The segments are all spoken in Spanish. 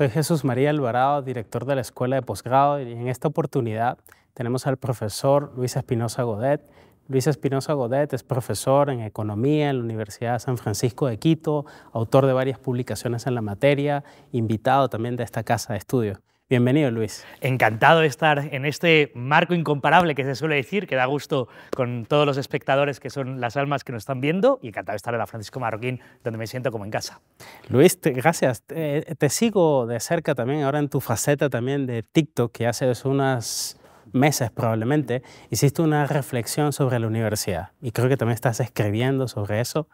Soy Jesús María Alvarado, director de la Escuela de Posgrado, y en esta oportunidad tenemos al profesor Luis Espinosa Godet. Luis Espinosa Godet es profesor en Economía en la Universidad de San Francisco de Quito, autor de varias publicaciones en la materia, invitado también de esta casa de estudios. Bienvenido, Luis. Encantado de estar en este marco incomparable que se suele decir, que da gusto con todos los espectadores que son las almas que nos están viendo, y encantado de estar en la Francisco Marroquín, donde me siento como en casa. Luis, gracias. Te, te, sigo de cerca también ahora en tu faceta también de TikTok, que hace unas meses probablemente hiciste una reflexión sobre la universidad, y creo que también estás escribiendo sobre eso.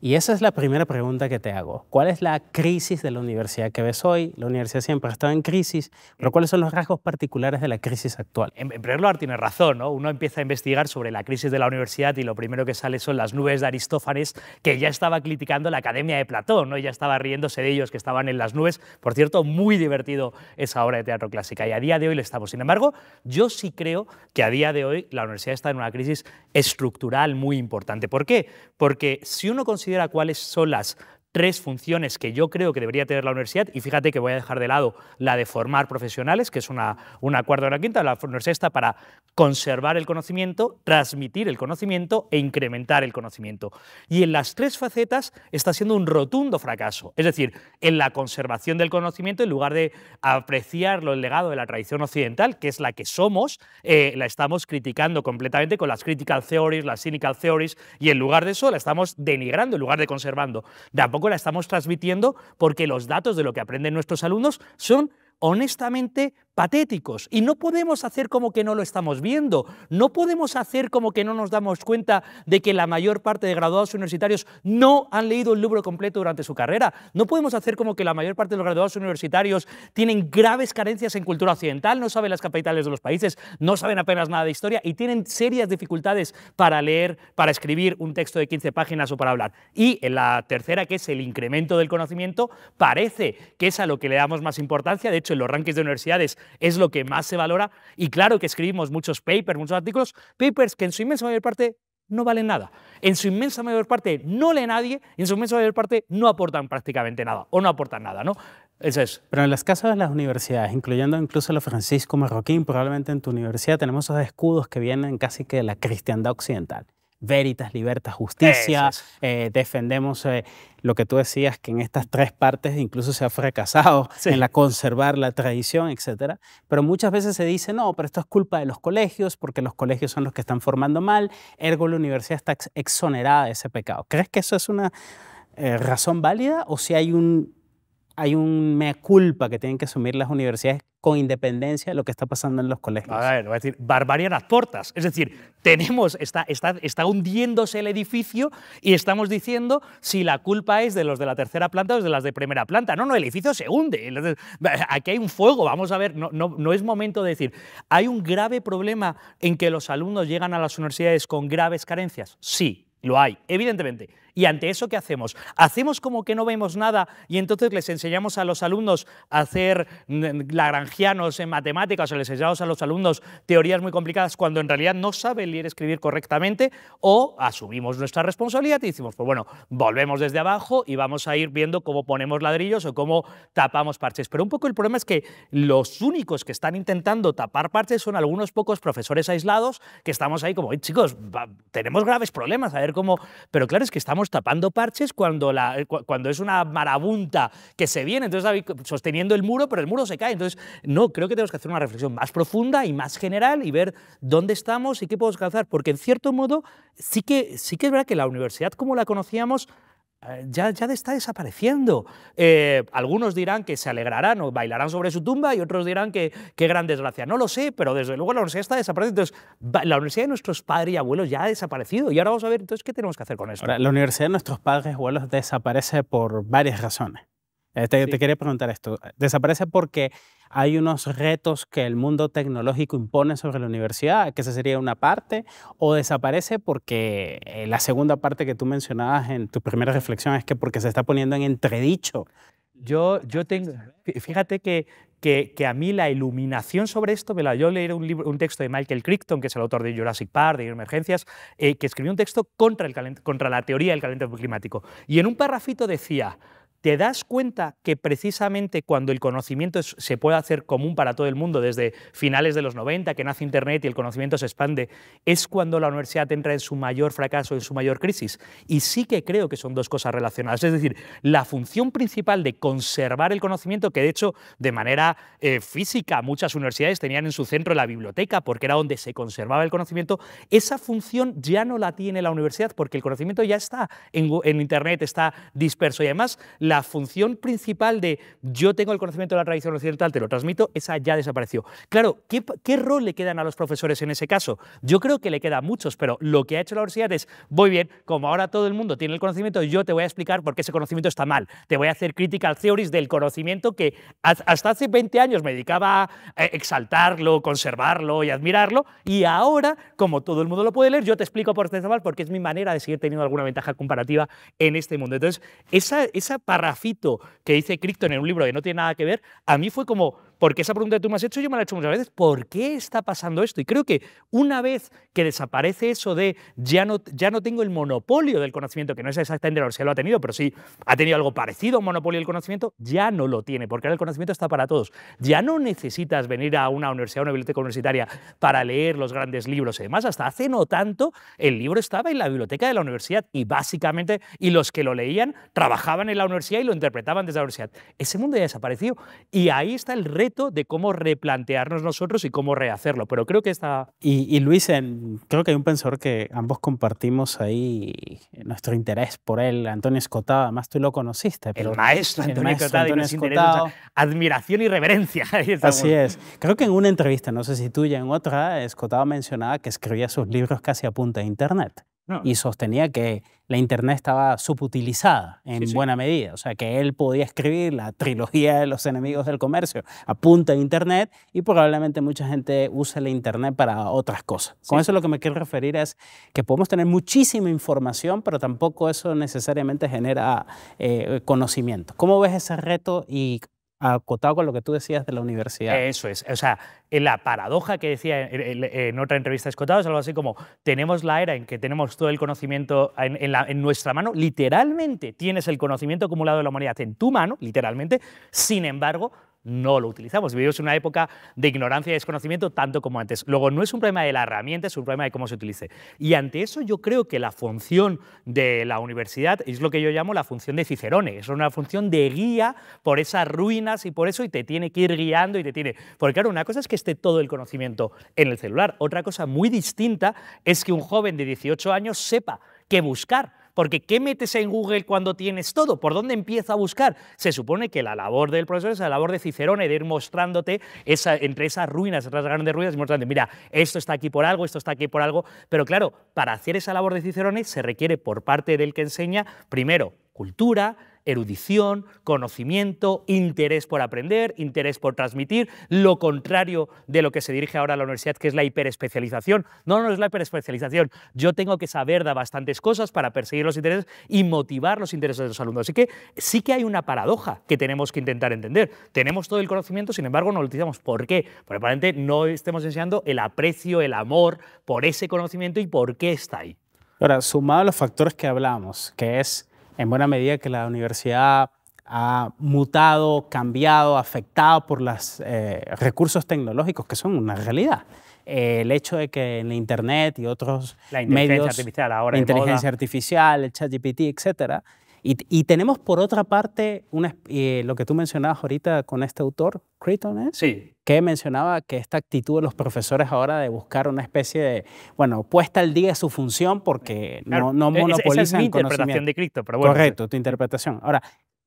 Y esa es la primera pregunta que te hago. ¿Cuál es la crisis de la universidad que ves hoy? La universidad siempre ha estado en crisis, pero ¿cuáles son los rasgos particulares de la crisis actual? En, primer lugar, tiene razón. ¿no? Uno empieza a investigar sobre la crisis de la universidad y lo primero que sale son las nubes de Aristófanes, que ya estaba criticando la Academia de Platón, ¿no? ya estaba riéndose de ellos que estaban en las nubes. Por cierto, muy divertido esa obra de teatro clásica y a día de hoy lo estamos. Sin embargo, yo sí creo que a día de hoy la universidad está en una crisis estructural muy importante. ¿Por qué? Porque si uno considera considera cuáles son las tres funciones que yo creo que debería tener la universidad, y fíjate que voy a dejar de lado la de formar profesionales, que es una, una cuarta o una quinta, la universidad está para conservar el conocimiento, transmitir el conocimiento e incrementar el conocimiento. Y en las tres facetas está siendo un rotundo fracaso, es decir, en la conservación del conocimiento, en lugar de apreciar el legado de la tradición occidental, que es la que somos, eh, la estamos criticando completamente con las critical theories, las cynical theories, y en lugar de eso la estamos denigrando, en lugar de conservando. Tampoco la estamos transmitiendo porque los datos de lo que aprenden nuestros alumnos son honestamente patéticos. Y no podemos hacer como que no lo estamos viendo, no podemos hacer como que no nos damos cuenta de que la mayor parte de graduados universitarios no han leído el libro completo durante su carrera, no podemos hacer como que la mayor parte de los graduados universitarios tienen graves carencias en cultura occidental, no saben las capitales de los países, no saben apenas nada de historia y tienen serias dificultades para leer, para escribir un texto de 15 páginas o para hablar. Y en la tercera, que es el incremento del conocimiento, parece que es a lo que le damos más importancia, de hecho en los rankings de universidades es lo que más se valora. Y claro que escribimos muchos papers, muchos artículos, papers que en su inmensa mayor parte no valen nada. En su inmensa mayor parte no lee nadie en su inmensa mayor parte no aportan prácticamente nada o no aportan nada, ¿no? Eso es. Pero en las casas, de las universidades, incluyendo incluso la Francisco Marroquín, probablemente en tu universidad tenemos esos escudos que vienen casi que de la cristiandad occidental. Veritas, Libertas, Justicia, eh, defendemos eh, lo que tú decías, que en estas tres partes incluso se ha fracasado en la conservar la tradición, etc. Pero muchas veces se dice, no, pero esto es culpa de los colegios, porque los colegios son los que están formando mal, ergo la universidad está exonerada de ese pecado. ¿Crees que eso es una eh, razón válida o si hay un, hay un mea culpa que tienen que asumir las universidades con independencia de lo que está pasando en los colegios. A ver, voy a decir, barbarie en las portas. Es decir, tenemos, está, está, hundiéndose el edificio y estamos diciendo si la culpa es de los de la tercera planta o de las de primera planta. No, no, el edificio se hunde. Aquí hay un fuego, vamos a ver, no, no, no es momento de decir, hay un grave problema en que los alumnos llegan a las universidades con graves carencias. Sí, lo hay, evidentemente y ante eso, ¿qué hacemos? Hacemos como que no vemos nada y entonces les enseñamos a los alumnos a hacer mm, lagrangianos en matemáticas o les enseñamos a los alumnos teorías muy complicadas cuando en realidad no saben leer y escribir correctamente o asumimos nuestra responsabilidad y decimos, pues bueno, volvemos desde abajo y vamos a ir viendo cómo ponemos ladrillos o cómo tapamos parches. Pero un poco el problema es que los únicos que están intentando tapar parches son algunos pocos profesores aislados que estamos ahí como, chicos, tenemos graves problemas, a ver cómo... Pero claro, es que estamos tapando parches cuando, eh, cuando es una marabunta que se viene, entonces sosteniendo el muro, pero el muro se cae. Entonces, no, creo que tenemos que hacer una reflexión más profunda y más general y ver dónde estamos y qué podemos alcanzar, porque en cierto modo sí que, sí que es verdad que la universidad como la conocíamos Ah, ya, está desapareciendo. Eh, algunos dirán que se alegrarán o bailarán sobre su tumba y otros dirán que qué gran desgracia. No lo sé, pero desde luego la universidad está desapareciendo. la universidad de nuestros padres y abuelos ya ha desaparecido y ahora vamos a ver entonces qué tenemos que hacer con eso. la universidad de nuestros padres y abuelos desaparece por varias razones. Eh, te, quería preguntar esto. ¿Desaparece porque hay unos retos que el mundo tecnológico impone sobre la universidad, que esa sería una parte? ¿O desaparece porque eh, la segunda parte que tú mencionabas en tu primera reflexión es que porque se está poniendo en entredicho? Yo, yo tengo, fíjate que, que, a mí la iluminación sobre esto me la yo leí un, libro, un texto de Michael Crichton, que es el autor de Jurassic Park, de Emergencias, eh, que escribió un texto contra, el contra la teoría del calentamiento climático. Y en un parrafito decía, te das cuenta que precisamente cuando el conocimiento se puede hacer común para todo el mundo, desde finales de los 90, que nace Internet y el conocimiento se expande, es cuando la universidad entra en su mayor fracaso, en su mayor crisis. Y sí que creo que son dos cosas relacionadas. Es decir, la función principal de conservar el conocimiento, que de hecho de manera eh, física muchas universidades tenían en su centro la biblioteca, porque era donde se conservaba el conocimiento, esa función ya no la tiene la universidad, porque el conocimiento ya está en, en Internet, está disperso. Y además, la la función principal de yo tengo el conocimiento de la tradición occidental, te lo transmito, esa ya desapareció. Claro, ¿qué, ¿qué, rol le quedan a los profesores en ese caso? Yo creo que le quedan muchos, pero lo que ha hecho la universidad es, voy bien, como ahora todo el mundo tiene el conocimiento, yo te voy a explicar por qué ese conocimiento está mal. Te voy a hacer crítica al theories del conocimiento que hasta hace 20 años me dedicaba a exaltarlo, conservarlo y admirarlo, y ahora, como todo el mundo lo puede leer, yo te explico por qué está mal, porque es mi manera de seguir teniendo alguna ventaja comparativa en este mundo. Entonces, esa, esa para que dice Cristo en un libro que no tiene nada que ver, a mí fue como, porque esa pregunta que tú me has hecho, yo me la he hecho muchas veces. ¿Por qué está pasando esto? Y creo que una vez que desaparece eso de ya no, ya no tengo el monopolio del conocimiento, que no es exactamente la universidad lo ha tenido, pero sí ha tenido algo parecido a un monopolio del conocimiento, ya no lo tiene, porque ahora el conocimiento está para todos. Ya no necesitas venir a una universidad, a una biblioteca universitaria para leer los grandes libros y demás. Hasta hace no tanto, el libro estaba en la biblioteca de la universidad y básicamente, y los que lo leían trabajaban en la universidad y lo interpretaban desde la universidad. Ese mundo ya ha desaparecido y ahí está el reto de cómo replantearnos nosotros y cómo rehacerlo. Pero creo que está... Y, Luis, en, creo que hay un pensador que ambos compartimos ahí nuestro interés por él, Antonio Escotado, además tú lo conociste. Pero el maestro Antonio, Escotado, Admiración y reverencia. Así es. Creo que en una entrevista, no sé si tuya, en otra, Escotado mencionaba que escribía sus libros casi a punta de Internet. Y sostenía que la Internet estaba subutilizada en buena medida. O sea, que él podía escribir la trilogía de los enemigos del comercio a punta de Internet y probablemente mucha gente use la Internet para otras cosas. Con eso lo que me quiero referir es que podemos tener muchísima información, pero tampoco eso necesariamente genera eh, conocimiento. ¿Cómo ves ese reto y acotado con lo que tú decías de la universidad. Eso es, o sea, la paradoja que decía en, otra entrevista escotado es algo así como, tenemos la era en que tenemos todo el conocimiento la, en, nuestra mano, literalmente tienes el conocimiento acumulado de la humanidad en tu mano, literalmente, sin embargo, no lo utilizamos. Vivimos en una época de ignorancia y desconocimiento tanto como antes. Luego, no es un problema de la herramienta, es un problema de cómo se utilice. Y ante eso yo creo que la función de la universidad es lo que yo llamo la función de Cicerone, es una función de guía por esas ruinas y por eso y te tiene que ir guiando y te tiene... Porque claro, una cosa es que esté todo el conocimiento en el celular, otra cosa muy distinta es que un joven de 18 años sepa qué buscar porque ¿qué metes en Google cuando tienes todo? ¿Por dónde empieza a buscar? Se supone que la labor del profesor es la labor de Cicerone de ir mostrándote entre esas ruinas, entre grandes ruinas, y mostrándote, mira, esto está aquí por algo, esto está aquí por algo. Pero claro, para hacer esa labor de Cicerone se requiere por parte del que enseña, primero, cultura, erudición, conocimiento, interés por aprender, interés por transmitir, lo contrario de lo que se dirige ahora a la universidad, que es la hiperespecialización. No, no es la hiperespecialización. Yo tengo que saber de bastantes cosas para perseguir los intereses y motivar los intereses de los alumnos. Así que sí que hay una paradoja que tenemos que intentar entender. Tenemos todo el conocimiento, sin embargo, no lo utilizamos. ¿Por qué? Porque aparentemente no estemos enseñando el aprecio, el amor por ese conocimiento y por qué está ahí. Ahora, sumado a los factores que hablamos, que es en buena medida que la universidad ha mutado, cambiado, afectado por los eh, recursos tecnológicos que son una realidad. Eh, el hecho de que en Internet y otros la inteligencia artificial ahora la inteligencia artificial, el GPT, etcétera, y, tenemos por otra parte una, eh, lo que tú mencionabas ahorita con este autor, Creighton, ¿eh? sí. que mencionaba que esta actitud de los profesores ahora de buscar una especie de, bueno, puesta al día de su función porque no, no monopolizan e-, e-, esa es mi interpretación de Cristo, pero bueno. Correcto, tu interpretación. Ahora,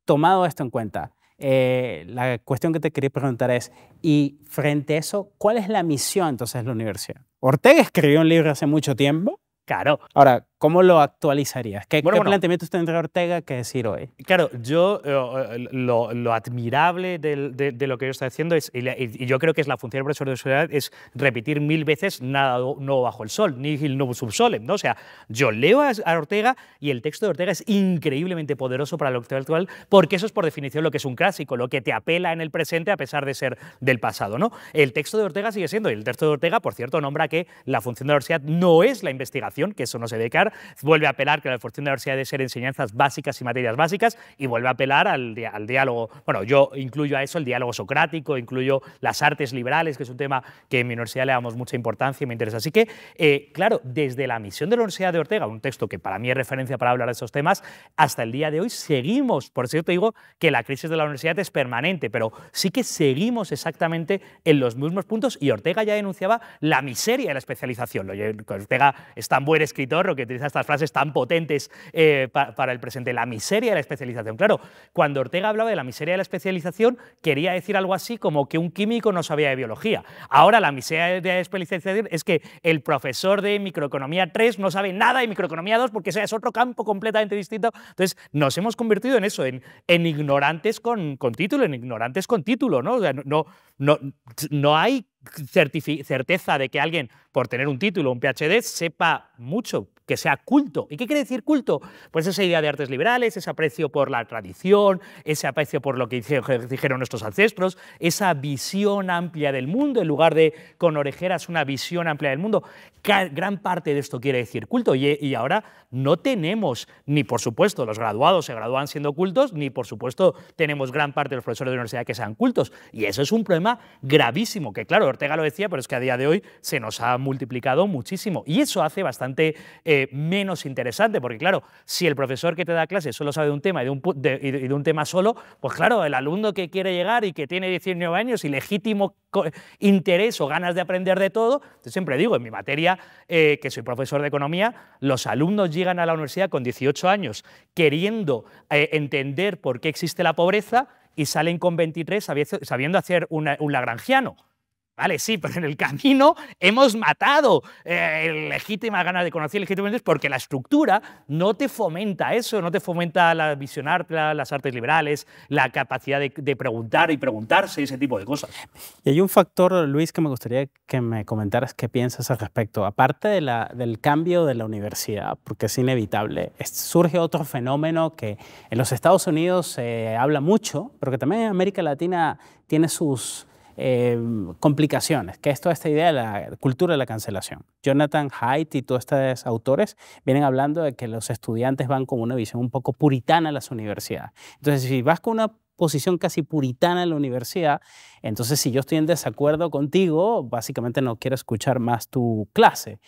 tomado esto en cuenta, eh, la cuestión que te quería preguntar es, y frente a eso, ¿cuál es la misión entonces de la universidad? Ortega escribió un libro hace mucho tiempo. Claro. Ahora, ¿Cómo lo actualizarías? ¿Qué, planteamiento ¿qué tendrá Ortega que decir hoy? Claro, yo eh, eh, lo, admirable de, lo que yo está haciendo es, y, yo creo que es la función del profesor de sociedad, es repetir mil veces nada nuevo bajo el sol, ni el nuevo subsolem. O sea, yo leo a, Ortega y el texto de Ortega es increíblemente poderoso para lo actual, porque eso es por definición lo que es un clásico, lo que te apela en el presente a pesar de ser del pasado. ¿no? El texto de Ortega sigue siendo, y el texto de Ortega, por cierto, nombra que la función de la universidad no es la investigación, que eso no se debe cara vuelve a apelar que la fortuna de la universidad debe ser enseñanzas básicas y materias básicas y vuelve a apelar al, diálogo. Bueno, yo incluyo a eso el diálogo socrático, incluyo las artes liberales, que es un tema que en mi universidad le damos mucha importancia y me interesa. Así que, eh, claro, desde la misión de la Universidad de Ortega, un texto que para mí es referencia para hablar de esos temas, hasta el día de hoy seguimos. Por cierto te digo que la crisis de la universidad es permanente, pero sí que seguimos exactamente en los mismos puntos y Ortega ya denunciaba la miseria de la especialización. Ortega es tan buen escritor, lo que estas frases tan potentes eh, para el presente, la miseria de la especialización. Claro, cuando Ortega hablaba de la miseria de la especialización, quería decir algo así como que un químico no sabía de biología. Ahora la miseria de la especialización es que el profesor de microeconomía 3 no sabe nada de microeconomía 2 porque ese es otro campo completamente distinto. Entonces, nos hemos convertido en eso, en, en ignorantes con, con título, en ignorantes con título, ¿no? no, no, no hay certeza de que alguien, por tener un título, un PhD, sepa mucho que sea culto. ¿Y qué quiere decir culto? Pues esa idea de artes liberales, ese aprecio por la tradición, ese aprecio por lo que dijeron nuestros ancestros, esa visión amplia del mundo, en lugar de con orejeras una visión amplia del mundo. Gran parte de esto quiere decir culto. Y, ahora no tenemos, ni por supuesto los graduados se gradúan siendo cultos, ni por supuesto tenemos gran parte de los profesores de universidad que sean cultos. Y eso es un problema gravísimo, que claro, Ortega lo decía, pero es que a día de hoy se nos ha multiplicado muchísimo. Y eso hace bastante... Eh, eh, menos interesante, porque claro, si el profesor que te da clase solo sabe de un tema y de un, tema solo, pues claro, el alumno que quiere llegar y que tiene 19 años y legítimo interés o ganas de aprender de todo, yo siempre digo, en mi materia, eh, que soy profesor de economía, los alumnos llegan a la universidad con 18 años queriendo eh, entender por qué existe la pobreza y salen con 23 sabiendo hacer un lagrangiano. Vale, sí, pero en el camino hemos matado eh, legítima ganas de conocer legítimamente porque la estructura no te fomenta eso, no te fomenta la visión arte, las artes liberales, la capacidad de, preguntar y preguntarse, ese tipo de cosas. Y hay un factor, Luis, que me gustaría que me comentaras qué piensas al respecto. Aparte de la, del cambio de la universidad, porque es inevitable, surge otro fenómeno que en los Estados Unidos se habla mucho, pero que también en América Latina tiene sus Em, complicaciones, que es toda esta idea de la cultura de la cancelación. Jonathan Haidt y todos estos autores vienen hablando de que los estudiantes van con una visión un poco puritana a las universidades. Entonces, si vas con una posición casi puritana en la universidad, entonces si yo estoy en desacuerdo contigo, básicamente no quiero escuchar más tu clase.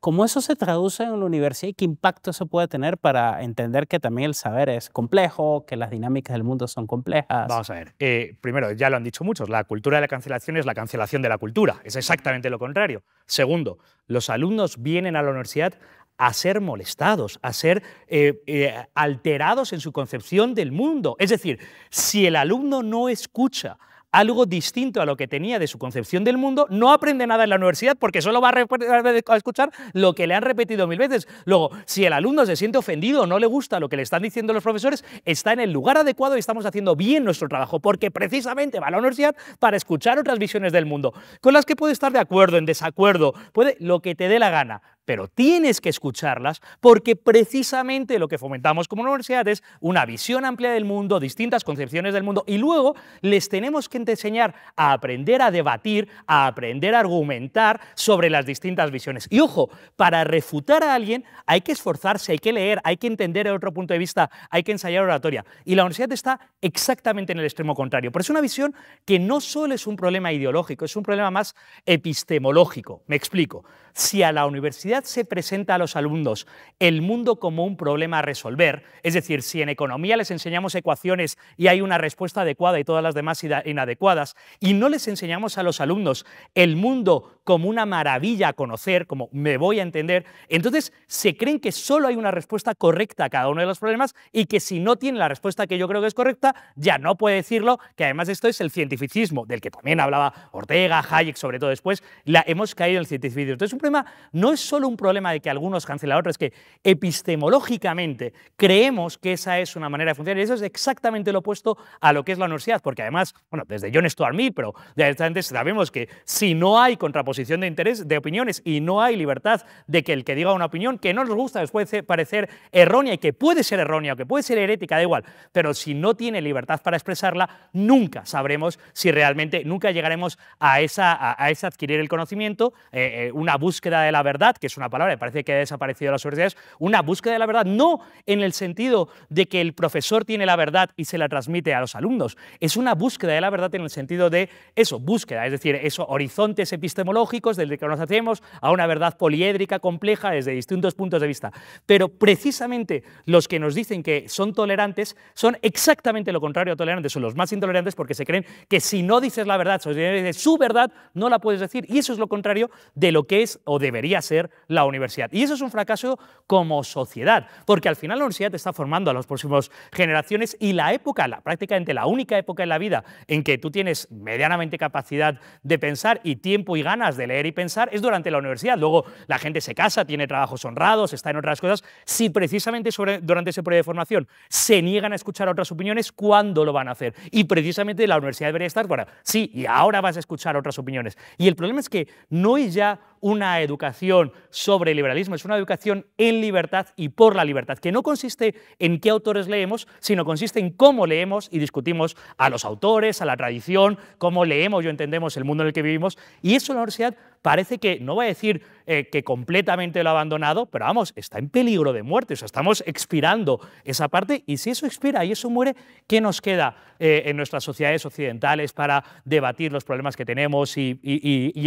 ¿Cómo eso se traduce en la universidad y qué impacto eso puede tener para entender que también el saber es complejo, que las dinámicas del mundo son complejas? Vamos a ver. Eh, primero, ya lo han dicho muchos, la cultura de la cancelación es la cancelación de la cultura. Es exactamente lo contrario. Segundo, los alumnos vienen a la universidad a ser molestados, a ser eh, eh, alterados en su concepción del mundo. Es decir, si el alumno no escucha algo distinto a lo que tenía de su concepción del mundo, no aprende nada en la universidad porque solo va a, escuchar lo que le han repetido mil veces. Luego, si el alumno se siente ofendido o no le gusta lo que le están diciendo los profesores, está en el lugar adecuado y estamos haciendo bien nuestro trabajo porque precisamente va a la universidad para escuchar otras visiones del mundo, con las que puede estar de acuerdo, en desacuerdo, puede lo que te dé la gana pero tienes que escucharlas porque precisamente lo que fomentamos como universidad es una visión amplia del mundo, distintas concepciones del mundo y luego les tenemos que enseñar a aprender a debatir, a aprender a argumentar sobre las distintas visiones. Y ojo, para refutar a alguien hay que esforzarse, hay que leer, hay que entender el otro punto de vista, hay que ensayar oratoria. Y la universidad está exactamente en el extremo contrario, pero es una visión que no solo es un problema ideológico, es un problema más epistemológico. Me explico. Si a la universidad se presenta a los alumnos el mundo como un problema a resolver, es decir, si en economía les enseñamos ecuaciones y hay una respuesta adecuada y todas las demás inadecuadas, y no les enseñamos a los alumnos el mundo como una maravilla a conocer, como me voy a entender. Entonces se creen que solo hay una respuesta correcta a cada uno de los problemas y que si no tiene la respuesta que yo creo que es correcta, ya no puede decirlo, que además esto es el cientificismo, del que también hablaba Ortega, Hayek, sobre todo después, la, hemos caído en el cientificismo. Entonces un problema no es solo un problema de que algunos cancelan a otros, es que epistemológicamente creemos que esa es una manera de funcionar y eso es exactamente lo opuesto a lo que es la universidad, porque además, bueno, desde John Stuart Mill, pero ya antes sabemos que si no hay contraposición, de interés, de opiniones, y no hay libertad de que el que diga una opinión que no nos gusta después puede parecer errónea y que puede ser errónea o que puede ser herética, da igual, pero si no tiene libertad para expresarla, nunca sabremos si realmente, nunca llegaremos a esa, a, esa adquirir el conocimiento, eh, eh, una búsqueda de la verdad, que es una palabra que parece que ha desaparecido de las universidades, una búsqueda de la verdad, no en el sentido de que el profesor tiene la verdad y se la transmite a los alumnos, es una búsqueda de la verdad en el sentido de eso, búsqueda, es decir, eso, horizontes epistemológicos, desde que nos hacemos a una verdad poliédrica, compleja, desde distintos puntos de vista. Pero precisamente los que nos dicen que son tolerantes son exactamente lo contrario a tolerantes, son los más intolerantes porque se creen que si no dices la verdad, si dices su verdad, no la puedes decir. Y eso es lo contrario de lo que es o debería ser la universidad. Y eso es un fracaso como sociedad, porque al final la universidad te está formando a las próximas generaciones y la época, la, prácticamente la única época en la vida en que tú tienes medianamente capacidad de pensar y tiempo y ganas de leer y pensar es durante la universidad. Luego la gente se casa, tiene trabajos honrados, está en otras cosas. Si precisamente sobre, durante ese periodo de formación se niegan a escuchar otras opiniones, ¿cuándo lo van a hacer? Y precisamente la universidad debería estar para, sí, y ahora vas a escuchar otras opiniones. Y el problema es que no es ya una educación sobre liberalismo, es una educación en libertad y por la libertad, que no consiste en qué autores leemos, sino consiste en cómo leemos y discutimos a los autores, a la tradición, cómo leemos y entendemos el mundo en el que vivimos. Y eso la universidad parece que, no va a decir eh, que completamente lo ha abandonado, pero vamos, está en peligro de muerte, o sea, estamos expirando esa parte y si eso expira y eso muere, ¿qué nos queda eh, en nuestras sociedades occidentales para debatir los problemas que tenemos y,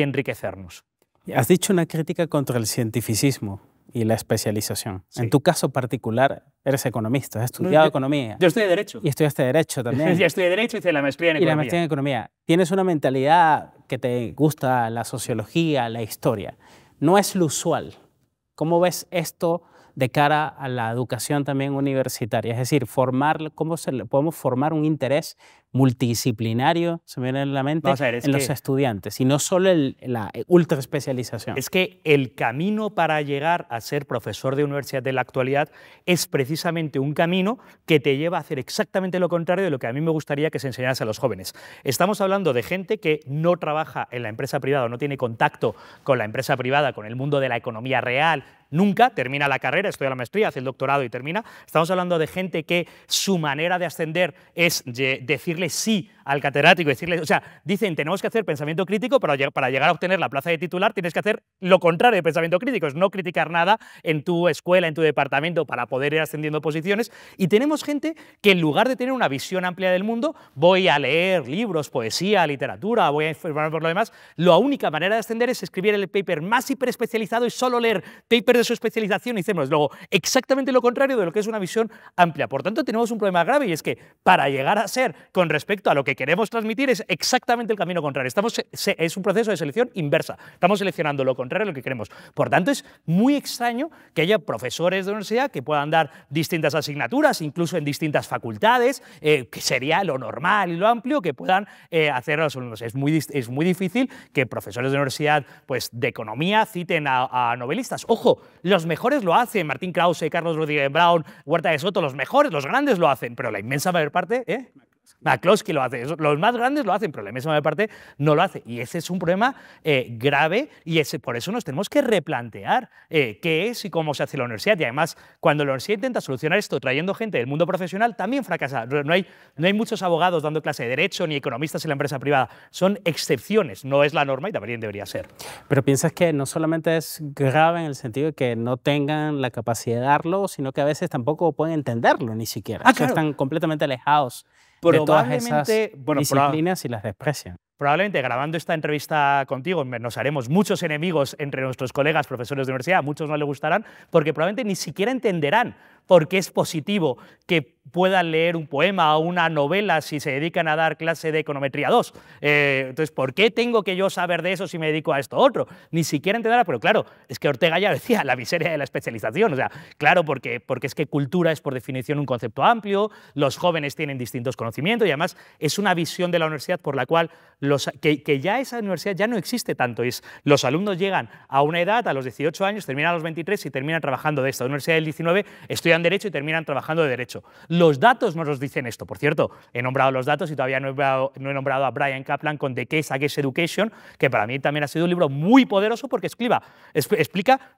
enriquecernos? Has dicho una crítica contra el cientificismo y la especialización. En tu caso particular, eres economista, has estudiado economía. yo, economía. Yo Derecho. Y estudiaste Derecho también. yo estudié Derecho y hice la maestría en Economía. Y la maestría en Economía. Tienes una mentalidad que te gusta la sociología, la historia. No es lo usual. ¿Cómo ves esto de cara a la educación también universitaria, es decir, formar, cómo se podemos formar un interés multidisciplinario, se me viene en la mente, en los estudiantes, y no solo en la eh, ultra especialización. Es que el camino para llegar a ser profesor de universidad de la actualidad es precisamente un camino que te lleva a hacer exactamente lo contrario de lo que a mí me gustaría que se enseñase a los jóvenes. Estamos hablando de gente que no trabaja en la empresa privada, no tiene contacto con la empresa privada, con el mundo de la economía real, nunca, termina la carrera, estudia la maestría, hace el doctorado y termina. Estamos hablando de gente que su manera de ascender es decirle sí al catedrático y decirle, o sea, dicen, tenemos que hacer pensamiento crítico, para, llegar a obtener la plaza de titular tienes que hacer lo contrario de pensamiento crítico, es no criticar nada en tu escuela, en tu departamento, para poder ir ascendiendo posiciones. Y tenemos gente que en lugar de tener una visión amplia del mundo, voy a leer libros, poesía, literatura, voy a informar por lo demás, la única manera de ascender es escribir el paper más hiperespecializado y solo leer papers de su especialización y hacemos luego exactamente lo contrario de lo que es una visión amplia. Por tanto, tenemos un problema grave y es que para llegar a ser, con respecto a lo que queremos transmitir es exactamente el camino contrario. es un proceso de selección inversa. Estamos seleccionando lo contrario a lo que queremos. Por tanto, es muy extraño que haya profesores de universidad que puedan dar distintas asignaturas, incluso en distintas facultades, eh, que sería lo normal y lo amplio que puedan eh, hacer a los Es muy, difícil que profesores de universidad pues, de economía citen a, novelistas. Ojo, los mejores lo hacen. Martín Krause, Carlos Rodríguez Brown, Huerta de Soto, los mejores, los grandes lo hacen, pero la inmensa mayor parte... ¿eh? McCloskey lo hace, los más grandes lo hacen, pero la misma parte no lo hace. Y ese es un problema eh, grave y ese, por eso nos tenemos que replantear eh, qué es y cómo se hace la universidad. Y además, cuando la universidad intenta solucionar esto trayendo gente del mundo profesional, también fracasa. No hay, no hay muchos abogados dando clase de derecho ni economistas en la empresa privada. Son excepciones, no es la norma y también debería ser. Pero piensas que no solamente es grave en el sentido de que no tengan la capacidad de darlo, sino que a veces tampoco pueden entenderlo ni siquiera. Ah, están completamente alejados probablemente, y las desprecian. Probablemente grabando esta entrevista contigo nos haremos muchos enemigos entre nuestros colegas profesores de universidad, muchos no les gustarán, porque probablemente ni siquiera entenderán por qué es positivo que puedan leer un poema o una novela si se dedican a dar clase de econometría 2. Eh, entonces, ¿por qué tengo que yo saber de eso si me dedico a esto otro? Ni siquiera entenderá, pero claro, es que Ortega ya decía la miseria de la especialización, o sea, claro, porque, porque es que cultura es por definición un concepto amplio, los jóvenes tienen distintos conocimientos y además es una visión de la universidad por la cual los, que, ya esa universidad ya no existe tanto, es los alumnos llegan a una edad, a los 18 años, terminan a los 23 y terminan trabajando de esto esta universidad del 19, estudian derecho y terminan trabajando de derecho los datos no nos dicen esto. Por cierto, he nombrado los datos y todavía no he nombrado, a Brian Kaplan con The Case Against Education, que para mí también ha sido un libro muy poderoso porque explica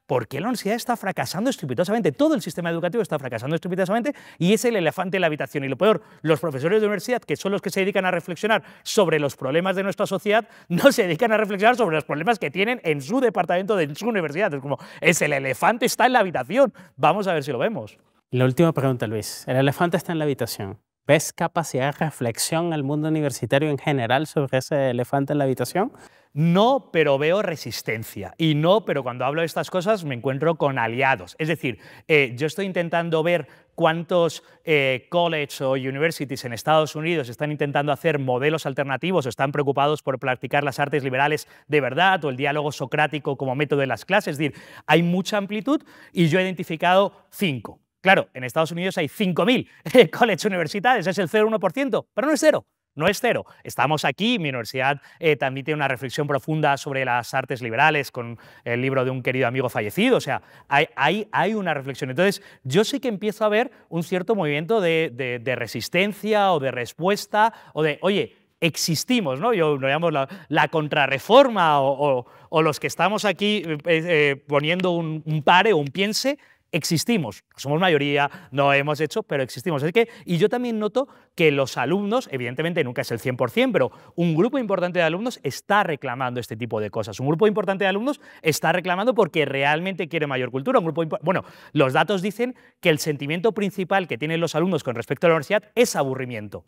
por qué la universidad está fracasando estrepitosamente, todo el sistema educativo está fracasando estrepitosamente y es el elefante en la habitación. Y lo peor, los profesores de universidad, que son los que se dedican a reflexionar sobre los problemas de nuestra sociedad, no se dedican a reflexionar sobre los problemas que tienen en su departamento, de, su universidad. Es como, es el elefante está en la habitación. Vamos a ver si lo vemos. La última pregunta, Luis. El elefante está en la habitación. ¿Ves capacidad de reflexión al mundo universitario en general sobre ese elefante en la habitación? No, pero veo resistencia. Y no, pero cuando hablo de estas cosas me encuentro con aliados. Es decir, eh, yo estoy intentando ver cuántos eh, colleges o universities en Estados Unidos están intentando hacer modelos alternativos o están preocupados por practicar las artes liberales de verdad o el diálogo socrático como método de las clases. Es decir, hay mucha amplitud y yo he identificado cinco. Claro, en Estados Unidos hay 5.000 college universidades, es el 0,1%, pero no es cero. No es cero. Estamos aquí, mi universidad eh, también tiene una reflexión profunda sobre las artes liberales con el libro de un querido amigo fallecido. O sea, hay, hay, una reflexión. Entonces, yo sí que empiezo a ver un cierto movimiento de, de, resistencia o de respuesta o de, oye, existimos, ¿no? Yo lo la, contrarreforma o, o, los que estamos aquí eh, eh, poniendo un, un pare o un piense, existimos. somos mayoría, no hemos hecho, pero existimos. Así que, y yo también noto que los alumnos, evidentemente nunca es el 100%, pero un grupo importante de alumnos está reclamando este tipo de cosas. Un grupo importante de alumnos está reclamando porque realmente quiere mayor cultura. Un grupo bueno, los datos dicen que el sentimiento principal que tienen los alumnos con respecto a la universidad es aburrimiento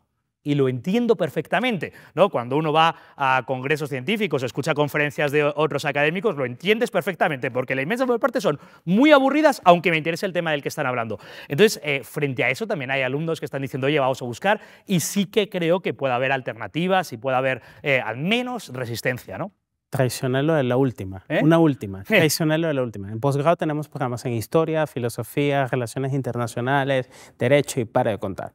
y lo entiendo perfectamente. ¿no? Cuando uno va a congresos científicos, escucha conferencias de otros académicos, lo entiendes perfectamente, porque la inmensa mayor parte son muy aburridas, aunque me interese el tema del que están hablando. Entonces, eh, frente a eso también hay alumnos que están diciendo, oye, vamos a buscar, y sí que creo que puede haber alternativas y puede haber eh, al menos resistencia. ¿no? traicionarlo de la última. ¿Eh? Una última. lo de la última. En posgrado tenemos programas en historia, filosofía, relaciones internacionales, derecho y para de contar.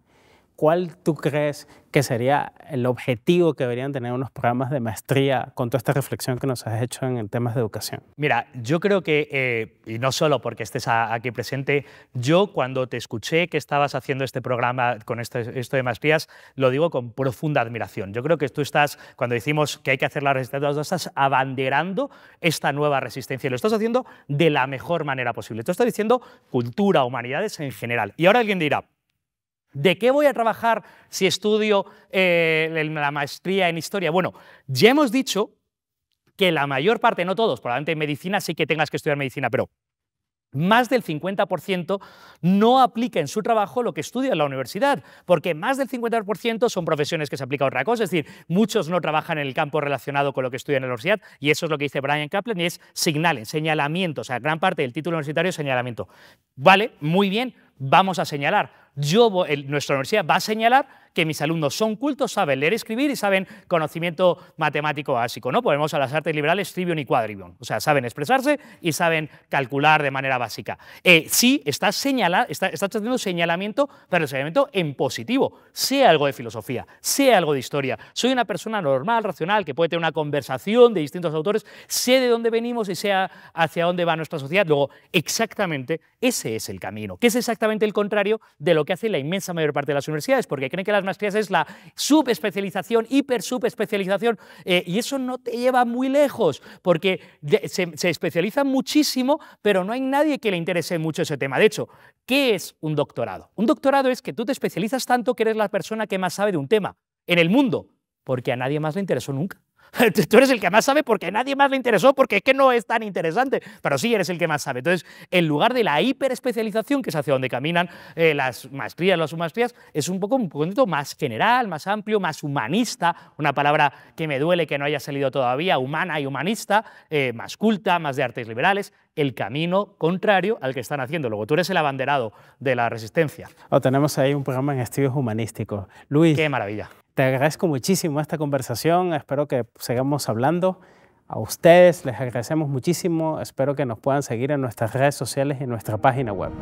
¿cuál tú crees que sería el objetivo que deberían tener unos programas de maestría con toda esta reflexión que nos has hecho en temas de educación? Mira, yo creo que, eh, y no solo porque estés aquí presente, yo cuando te escuché que estabas haciendo este programa con esto, esto de maestrías, lo digo con profunda admiración. Yo creo que tú estás, cuando decimos que hay que hacer la resistencia, tú estás abanderando esta nueva resistencia y lo estás haciendo de la mejor manera posible. Tú estás diciendo cultura, humanidades en general. Y ahora alguien dirá, ¿De qué voy a trabajar si estudio eh, la maestría en historia? Bueno, ya hemos dicho que la mayor parte, no todos, probablemente en medicina sí que tengas que estudiar medicina, pero más del 50% no aplica en su trabajo lo que estudia en la universidad, porque más del 50% son profesiones que se aplica a otra cosa, es decir, muchos no trabajan en el campo relacionado con lo que estudian en la universidad, y eso es lo que dice Brian Kaplan, y es señal, señalamiento, o sea, gran parte del título universitario es señalamiento. Vale, muy bien, vamos a señalar, nuestra universidad va a señalar que mis alumnos son cultos, saben leer, escribir y saben conocimiento matemático básico. ¿no? Podemos pues a las artes liberales trivium y quadrivium. O sea, saben expresarse y saben calcular de manera básica. Eh, sí, está, haciendo está, señalamiento, pero el señalamiento en positivo. Sé algo de filosofía, sé algo de historia. Soy una persona normal, racional, que puede tener una conversación de distintos autores, sé de dónde venimos y sé hacia dónde va nuestra sociedad. Luego, exactamente ese es el camino, que es exactamente el contrario de lo que hace la inmensa mayor parte de las universidades, porque creen que las maestrías es la subespecialización, hiper subespecialización, eh, y eso no te lleva muy lejos, porque se, se especializa muchísimo, pero no hay nadie que le interese mucho ese tema. De hecho, ¿qué es un doctorado? Un doctorado es que tú te especializas tanto que eres la persona que más sabe de un tema en el mundo, porque a nadie más le interesó nunca. Tú eres el que más sabe porque a nadie más le interesó, porque es que no es tan interesante, pero sí eres el que más sabe. Entonces, en lugar de la hiperespecialización, que es hacia donde caminan eh, las maestrías, las submaestrías, es un poco un poquito más general, más amplio, más humanista, una palabra que me duele que no haya salido todavía, humana y humanista, eh, más culta, más de artes liberales, el camino contrario al que están haciendo. Luego tú eres el abanderado de la resistencia. Oh, tenemos ahí un programa en estudios humanísticos. Luis. Qué maravilla. Te agradezco muchísimo esta conversación, espero que sigamos hablando. A ustedes les agradecemos muchísimo, espero que nos puedan seguir en nuestras redes sociales y en nuestra página web.